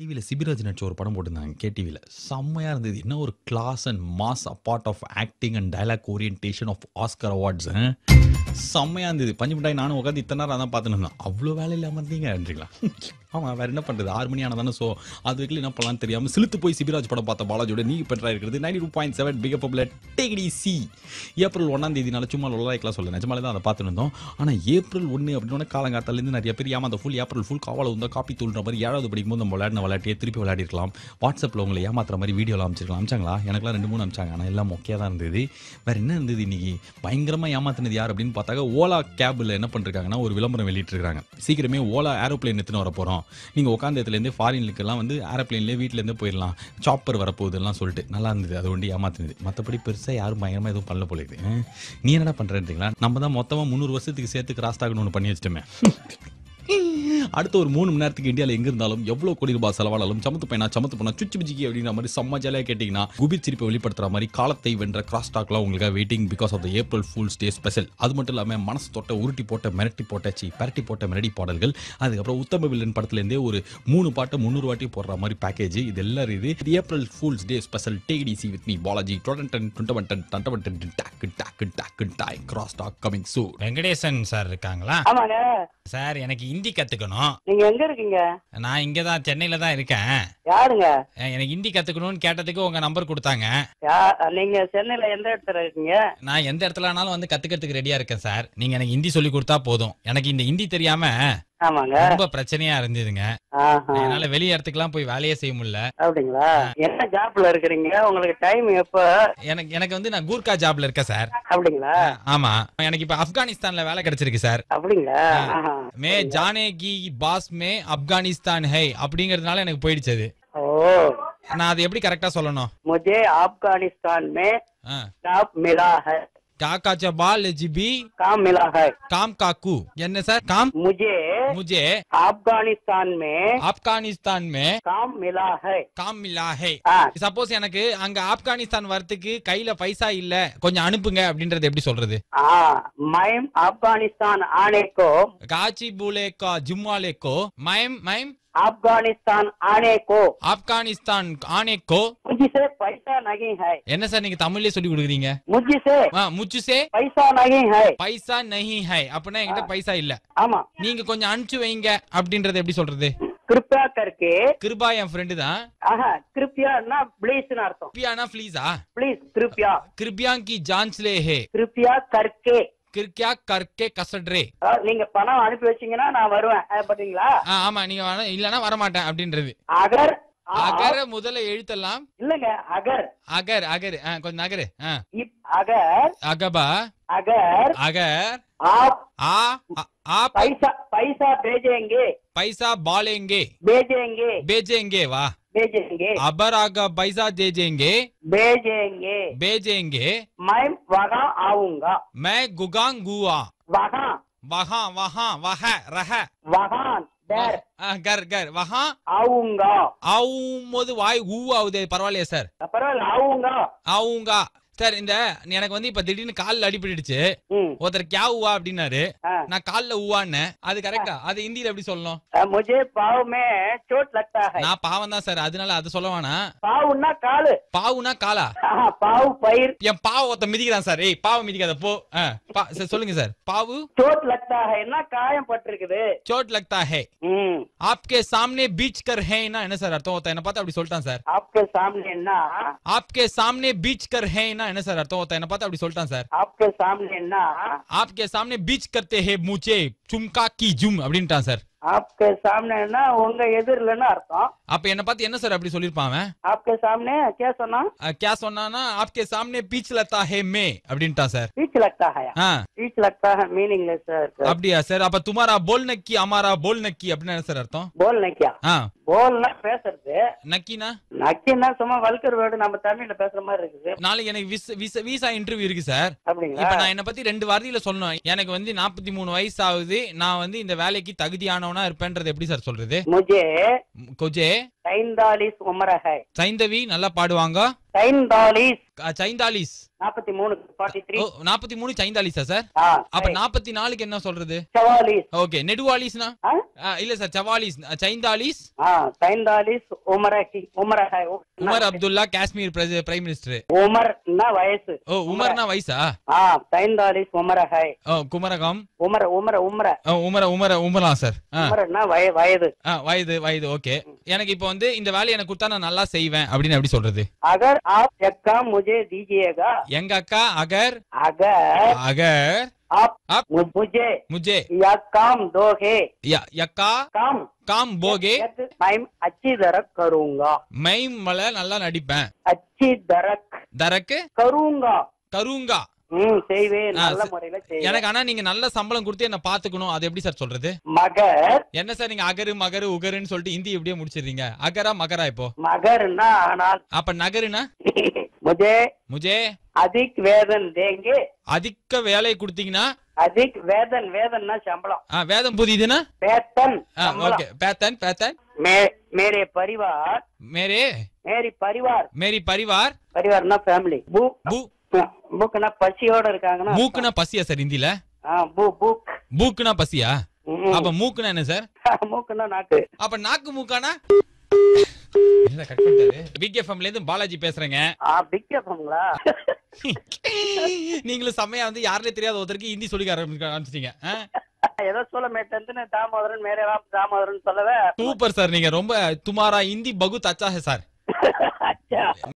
டிவியில் சிபிராஜ் நடிச்ச ஒரு படம் போட்டிருந்தாங்க கேடிவியில் செம்மையாக இருந்தது என்ன ஒரு class and mass part of acting and dialogue orientation of Oscar awards செம்மையாக இருந்தது பஞ்சு மிட்டாய் நானும் உட்காந்து இத்தனை நேரம் அதான் பார்த்துன்னு இருந்தேன் அவ்வளோ வேலை இல்லாமல் இருந்தீங்க நன்றிங்களா ஆமாம் வேறு என்ன பண்ணுறது ஆறு மணி ஆனால் தானே ஸோ அது வரைக்கும் என்ன பண்ணலாம் தெரியாமல் சிலுத்து போய் சிபிராஜ் படம் பார்த்த பாலாஜியோட நீ பெற்றா இருக்கிறது ninety two point seven pickup அப்ல டேகடி சி ஏப்ரல் தேதி தேதினால சும்மா லொலாய்க்கெலாம் சொல்ல நிஜமாலே தான் அதை பார்த்துட்டு இருந்தோம் ஆனால் ஏப்ரல் ஒன்று அப்படின்னு காலங்காத்தாலேருந்து நிறைய பேர் ஏமா அந்த ஃபுல் ஏப்ரல் ஃபுல் காவலை வந்து காப்பி தூள்ற மாதிரி ஏழாவது படிக்கும் போது நம்ம விளையாடின விளையாட்டியே திருப்பி விளையாடிருக்கலாம் வாட்ஸ்அப்பில் உங்களை ஏமாத்துற மாதிரி வீடியோலாம் அமைச்சிருக்கலாம் அமைச்சாங்களா எனக்குலாம் ரெண்டு மூணு அமைச்சாங்க ஆனால் எல்லாம் ஓகே தான் இருந்தது வேறு என்ன இருந்தது இன்றைக்கி பயங்கரமாக ஏமாத்தினது யார் அப்படின்னு பார்த்தாக்க ஓலா கேபில் என்ன பண்ணிருக்காங்கன்னா ஒரு விளம்பரம் வெளியிட்டிருக்காங்க சீக்கிரமே ஓலா ஏரோப்ளைன் எத்தனை வர போகிறோம் நீங்கள் உட்காந்த இடத்துலேருந்து ஃபாரின்லுக்கெல்லாம் வந்து ஏரோப்ளைன்லேயே வீட்டிலேருந்து போயிடலாம் சாப்பர் வரப்போகுதுலாம் சொல்லிட்டு நல்லா இருந்தது அது ஒன்று ஏமாத்துனது மற்றபடி பெருசாக யாரும் பயங்கரமாக எதுவும் பண்ணல போல நீ என்னடா பண்ணுறேன்றீங்களா நம்ம தான் மொத்தமாக முந்நூறு வருஷத்துக்கு சேர்த்து கிராஸ் ஒன்று பண்ணி வச்சிட்டோமே அடுத்த ஒரு மூணு மணி நேரத்துக்கு இந்தியாவில் எங்க இருந்தாலும் எவ்வளோ கோடி ரூபாய் செலவானாலும் சமத்து பையனா சமத்து பண்ணா சுச்சு பிஜிக்கு அப்படிங்கிற மாதிரி செம்ம ஜாலியாக கேட்டிங்கன்னா குபி சிரிப்பை வெளிப்படுத்துற மாதிரி காலத்தை வென்ற கிராஸ் டாக்லாம் உங்களுக்கு waiting because of the April fool day special அது மட்டும் இல்லாமல் மனசு தொட்ட உருட்டி போட்ட மிரட்டி போட்டாச்சு பரட்டி போட்ட மிரடி பாடல்கள் அதுக்கப்புறம் உத்தம வில்லன் படத்துலேருந்தே ஒரு மூணு பாட்டு முந்நூறு வாட்டி போடுற மாதிரி பேக்கேஜ் இது எல்லாம் இது April fools day special daddy see with me Balaji cross talk coming சூ வெங்கடேசன் சார் இருக்காங்களா சார் எனக்கு ஹிந்தி கற்றுக்கணும் பேசணும் நீங்க எங்க இருக்கீங்க நான் இங்கதான் தான் சென்னையில தான் இருக்கேன் யாருங்க எனக்கு ஹிந்தி கத்துக்கணும்னு கேட்டதுக்கு உங்க நம்பர் கொடுத்தாங்க நீங்க சென்னையில எந்த இடத்துல இருக்கீங்க நான் எந்த இடத்துலனாலும் வந்து கத்துக்கிறதுக்கு ரெடியா இருக்கேன் சார் நீங்க எனக்கு ஹிந்தி சொல்லி கொடுத்தா போதும் எனக்கு இந்த ஹிந்தி தெரியாம ரொம்ப பிரச்சனையா இருந்ததுங்க என்னால வெளிய இடத்துக்குலாம் போய் வேலையே செய்ய முடியல அப்படிங்களா என்ன ஜாப்ல இருக்கிறீங்க உங்களுக்கு டைம் எப்ப எனக்கு எனக்கு வந்து நான் கூர்கா ஜாப்ல இருக்கேன் சார் அப்படிங்களா ஆமா எனக்கு இப்ப ஆப்கானிஸ்தான்ல வேலை கிடைச்சிருக்கு சார் அப்படிங்களா மே ஜானேகி பாஸ் மே ஆப்கானிஸ்தான் ஹை அப்படிங்கறதுனால எனக்கு போயிடுச்சு அது ஓ நான் அது எப்படி கரெக்டா சொல்லணும் मुझे ஆப்கானிஸ்தான் மே ஜாப் மிலா ஹை काका जबाल जिबी काम मिला है काम काकू यानी सर काम मुझे मुझे ஆப்கானிஸ்தான் में ஆப்கானிஸ்தான் में काम मिला है काम मिला है சப்போஸ் எனக்கு அங்க ஆப்கானிஸ்தான் வரதுக்கு கையில பைசா இல்ல கொஞ்சம் அனுப்புங்க அப்படின்றது எப்படி சொல்றது மைம் ஆப்கானிஸ்தான் ஆனேக்கோ காச்சி பூலேக்கோ ஜும்மாலேக்கோ மைம் மைம் ஆப்கானிஸ்தான் ஆனேகோ ஆப்கானிஸ்தான் ஆனேகோ मुझसे पैसा नहीं है என்ன சார் நீங்க தமிழ்லயே சொல்லி கொடுக்குறீங்க मुझसे முச்சுசே पैसा नहीं है பைசா நஹி ஹை அப்படின்னா என்கிட்ட பைசா இல்ல ஆமா நீங்க கொஞ்சம் அனுப்பிச்சு வைங்க அப்படின்றது எப்படி சொல்றது கிருப்பா கருக்கு கிருபா என் ஃப்ரெண்டு தான் ஆஹா கிருப்பியானா ப்ளீஸ்னு அர்த்தம் கிருப்பியானா ப்ளீஸா ப்ளீஸ் கிருப்பியா கிருப்பியா கி ஜான்ச் ஹே கிருப்பியா கர்க்கே கிற்கியா கற்கே கசட்ரே நீங்க பணம் அனுப்பி வச்சீங்கன்னா நான் வருவேன் பாத்தீங்களா ஆமா நீங்க இல்லனா வர மாட்டேன் அப்படின்றது அகர் அகர முதல்ல எழுத்தெல்லாம் இல்லங்க அகர் அகர் அகர் கொஞ்சம் அகரு அகர் அகபா அகர் அகர் பைசா आ, आ, आप पैसा பேஜேங்கே भेजेंगे पैसा भेजेंगे अबर आगा पैसा भेजेंगे भेजेंगे भेजेंगे मैं वहाँ आऊंगा मैं गुगांग गुआ वहाँ वहाँ वहाँ वह रह वहाँ घर घर वहाँ आऊंगा मोद वाई हुआ उदय परवाले सर परवाले आऊंगा आऊंगा சார் இந்த எனக்கு வந்து இப்ப திடீர்னு கால்ல அடிபட்டுடுச்சு ஒருத்தர் கியா ஊவா அப்படின்னாரு நான் கால்ல ஊவான்னு அது கரெக்டா அது ஹிந்தியில எப்படி சொல்லணும் நான் பாவம் தான் சார் அதனால அது சொல்லவானா பாவுனா காலு பாவுனா காலா பாவு பயிர் என் பாவ ஒருத்த மிதிக்கிறான் சார் ஏய் பாவ மிதிக்காத போ சொல்லுங்க சார் பாவு சோட் லக்தா ஹே என்ன காயம் பட்டிருக்குது சோட் லக்தா ஹே ஆப்கே சாம்னே பீச் கர் ஹேனா என்ன சார் அர்த்தம் ஒருத்த என்ன பார்த்தா அப்படி சொல்லிட்டான் சார் ஆப்கே சாம்னே என்ன ஆப்கே சாம்னே பீச் கர் ஹேனா அப்படின்னா என்ன சார் அர்த்தம் ஒருத்தன் என்ன பார்த்தா அப்படி சொல்லிட்டான் சார் आपके सामने ना आपके सामने बीच करते हैं मुझे चुमका की जुम அப்படின்ட்டான் சார் आपके सामनेன்னா உங்க எதிரிலன்னு அர்த்தம் அப்ப என்ன பார்த்து என்ன சார் அப்படி சொல்லிருப்பான் आपके सामने क्या सुना क्या सुनाனா आपके सामने पीछ लगता है मैं அப்படின்டா சார் पीछ लगता है हां पीछ लगता है மீனிங்லெஸ் சார் அப்படியா சார் அப்ப तुम्हारा बोलने நக்கி அமாரா बोलने நக்கி அப்படினா என்ன சார் அர்த்தம் बोलने क्या हां போல்னா பேசுறது நக்கினா நக்கினா சும்மா வல்கர் வேர்டு நம்ம தமிழ்ல பேசுற மாதிரி இருக்குது நாளைக்கு எனக்கு விசா விசா இன்டர்வியூ இருக்கு சார் இப்ப நான் என்ன பத்தி ரெண்டு வார்த்தையில சொல்லணும் எனக்கு வந்து நாற்பத்தி மூணு வயசு ஆகுது நான் வந்து இந்த வேலைக்கு தகுதியானவன் நல்லவனா இருப்பேன்றது எப்படி சார் சொல்றது मुझे கொஜே சைந்தாலிஸ் உமரக சைந்தவி நல்லா பாடுவாங்க சைந்தாலிஸ் அ, சைந்தாலிஸ் நாற்பத்தி மூணு ஃபார்ட்டி நாற்பத்தி மூணு சைந்தாலிஸா சார் அப்ப நாற்பத்தி நாலுக்கு என்ன சொல்றது ஓகே நெடுவாலிஸ்னா இல்ல சார் சவாலிஸ் சைந்தாலிஸ் சைந்தாலிஸ் உமர் உமர் உமர் அப்துல்லா காஷ்மீர் பிரைம் மினிஸ்டர் உமர்னா வயசு ஓ உமர்னா வயசா ஆ சைந்தாலிஸ் உமர் ஹாய் ஓ குமரகம் உமர் உமர் உமர உமர உமர உமரா சார் உமர்னா வயது வயது வயது ஓகே எனக்கு இப்போ வந்து இந்த வேலையை எனக்கு கொடுத்தா நான் நல்லா செய்வேன் அப்படின்னு எப்படி சொல்றது அகர் ஆப் அக்கா முஜே டிஜேகா எங்க அக்கா அகர் அகர் அகர் आप आप मुझे मुझे या काम दोगे या या का काम काम நல்லா நடிப்பேன் கருங்கா எனக்கு ஆனா நீங்க நல்ல சம்பளம் கொடுத்து என்ன பாத்துக்கணும் அது எப்படி சார் சொல்றது மகர் என்ன சார் நீங்க அகரு மகரு உகருன்னு சொல்லிட்டு இந்தி எப்படியே முடிச்சிடுறீங்க அகரா மகரா இப்போ மகர்னா அப்ப நகருனா முஜே முஜே அதிக் வேதன் தேங்கே அதிக வேலை கொடுத்தீங்கன்னா அதிக் வேதன் வேதன்னா சம்பளம் ஆ வேதம் புதிதுன்னா பேத்தன் ஆ ஓகே பேத்தன் பேத்தன் மே- மேரே பரிவார் மேரே மேரி பரிவார் மேரி பரிவார் பரிவார்னா ஃபேமிலி பூக் பூ பூக்னா பசியோட இருக்காங்கன்னா மூக்குனா பசியா சார் இந்தியில ஆ, பூ பூக் பூக்குனா பசியா ம். அப்ப மூக்குனா என்ன சார் மூக்குன்னா நாக்கு அப்ப நாக்கு மூக்கானா இருந்து பாலாஜி பேசுறேங்க நீங்களும் செம்மையா வந்து தெரியாத ஒருத்தருக்கு ஹிந்தி சொல்ல தாமோதரன் சொல்லவே சூப்பர் சார் நீங்க ரொம்ப துமாரா இந்தி பகுத் அச்சா சார்